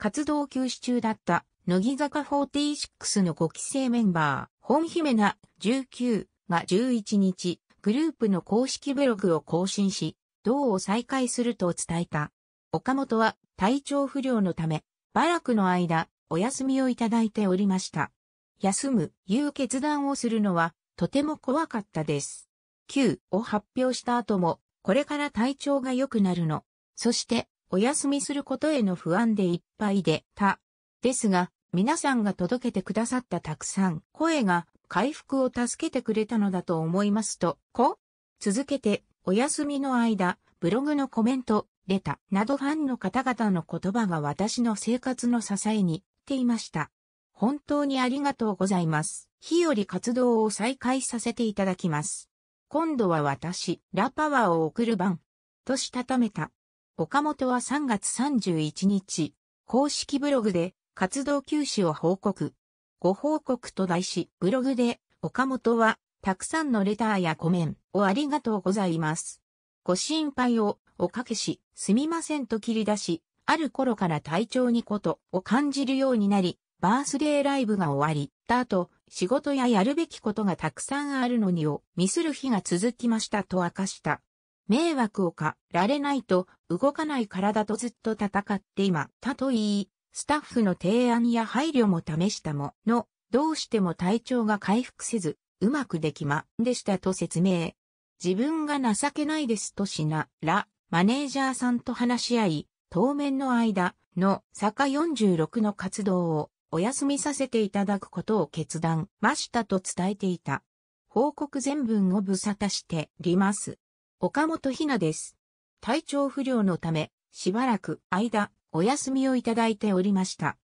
活動休止中だった乃木坂46の5期生メンバー、本姫名19が11日、グループの公式ブログを更新し、同を再開すると伝えた。岡本は体調不良のため、バラクの間、お休みをいただいておりました。休む、いう決断をするのは、とても怖かったです。9を発表した後も、これから体調が良くなるの。そして、お休みすることへの不安でいっぱいでた。ですが、皆さんが届けてくださったたくさん声が回復を助けてくれたのだと思いますと、こ続けて、お休みの間、ブログのコメント、レタ、などファンの方々の言葉が私の生活の支えに、っていました。本当にありがとうございます。日より活動を再開させていただきます。今度は私、ラパワーを送る番、としたためた。岡本は3月31日、公式ブログで活動休止を報告。ご報告と題し、ブログで岡本はたくさんのレターやコメントをありがとうございます。ご心配をおかけし、すみませんと切り出し、ある頃から体調にことを感じるようになり、バースデーライブが終わり、た後、仕事ややるべきことがたくさんあるのにをミスる日が続きましたと明かした。迷惑をかられないと動かない体とずっと戦って今、たといい、スタッフの提案や配慮も試したもの、どうしても体調が回復せず、うまくできまでしたと説明。自分が情けないですとしなら、マネージャーさんと話し合い、当面の間の坂46の活動をお休みさせていただくことを決断ましたと伝えていた。報告全文を無沙汰してります。岡本ひなです。体調不良のため、しばらく間、お休みをいただいておりました。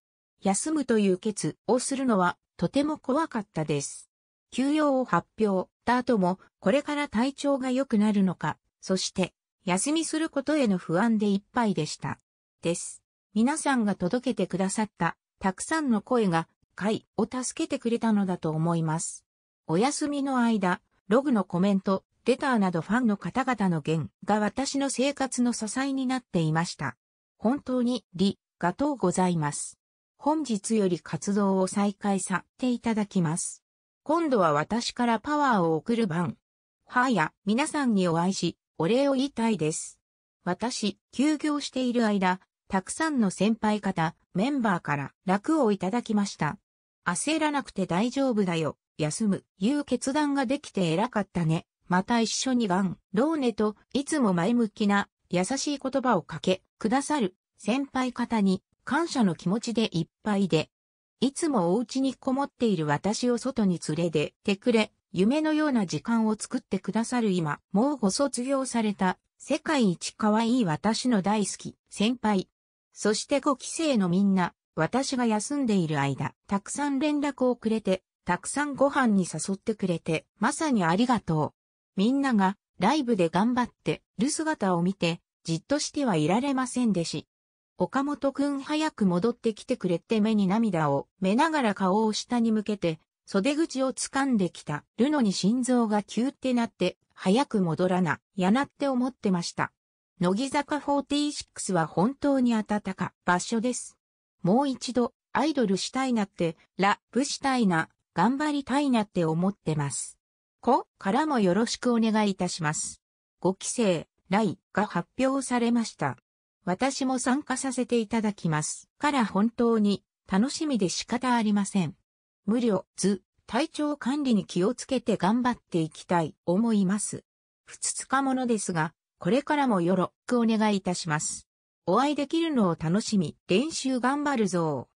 休むという決をするのは、とても怖かったです。休養を発表した後も、これから体調が良くなるのか、そして、休みすることへの不安でいっぱいでした。です。皆さんが届けてくださった、たくさんの声が、会を助けてくれたのだと思います。お休みの間、ログのコメントレターなどファンの方々の言が私の生活の支えになっていました。本当に、り、がとうございます。本日より活動を再開させていただきます。今度は私からパワーを送る番。はや、皆さんにお会いし、お礼を言いたいです。私、休業している間、たくさんの先輩方、メンバーから楽をいただきました。焦らなくて大丈夫だよ、休む、いう決断ができて偉かったね。また一緒にガン、ローネといつも前向きな優しい言葉をかけ、くださる先輩方に感謝の気持ちでいっぱいで、いつもお家にこもっている私を外に連れててくれ、夢のような時間を作ってくださる今、もうご卒業された、世界一可愛い私の大好き、先輩。そしてご帰省のみんな、私が休んでいる間、たくさん連絡をくれて、たくさんご飯に誘ってくれて、まさにありがとう。みんながライブで頑張ってる姿を見て、じっとしてはいられませんでし。岡本くん早く戻ってきてくれって目に涙を目ながら顔を下に向けて、袖口を掴んできた。るのに心臓がキューってなって、早く戻らな、やなって思ってました。乃木坂46は本当に暖か場所です。もう一度、アイドルしたいなって、ラップしたいな、頑張りたいなって思ってます。子からもよろしくお願いいたします。5期生、来が発表されました。私も参加させていただきます。から本当に楽しみで仕方ありません。無料、図、体調管理に気をつけて頑張っていきたい、思います。ふつつかものですが、これからもよろしくお願いいたします。お会いできるのを楽しみ、練習頑張るぞ